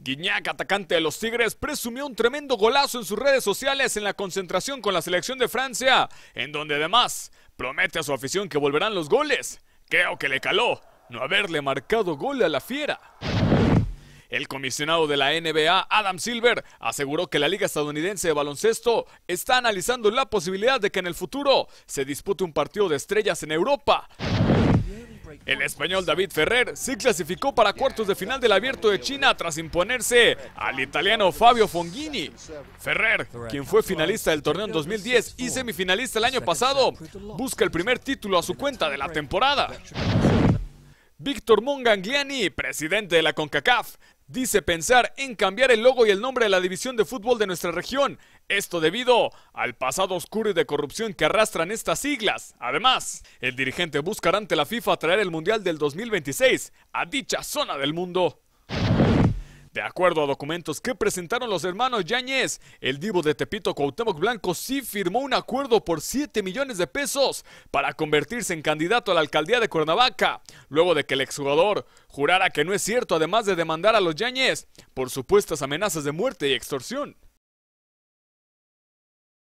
Guiñac, atacante de los Tigres, presumió un tremendo golazo en sus redes sociales en la concentración con la selección de Francia, en donde además promete a su afición que volverán los goles. Creo que le caló no haberle marcado gol a la fiera. El comisionado de la NBA, Adam Silver, aseguró que la Liga Estadounidense de Baloncesto está analizando la posibilidad de que en el futuro se dispute un partido de estrellas en Europa. El español David Ferrer se clasificó para cuartos de final del abierto de China tras imponerse al italiano Fabio Fonghini. Ferrer, quien fue finalista del torneo en 2010 y semifinalista el año pasado, busca el primer título a su cuenta de la temporada. Víctor Mongangliani, presidente de la CONCACAF, dice pensar en cambiar el logo y el nombre de la división de fútbol de nuestra región, esto debido al pasado oscuro y de corrupción que arrastran estas siglas. Además, el dirigente buscará ante la FIFA traer el Mundial del 2026 a dicha zona del mundo. De acuerdo a documentos que presentaron los hermanos Yáñez, el divo de Tepito Cuauhtémoc Blanco sí firmó un acuerdo por 7 millones de pesos para convertirse en candidato a la alcaldía de Cuernavaca, luego de que el exjugador jurara que no es cierto, además de demandar a los Yáñez por supuestas amenazas de muerte y extorsión.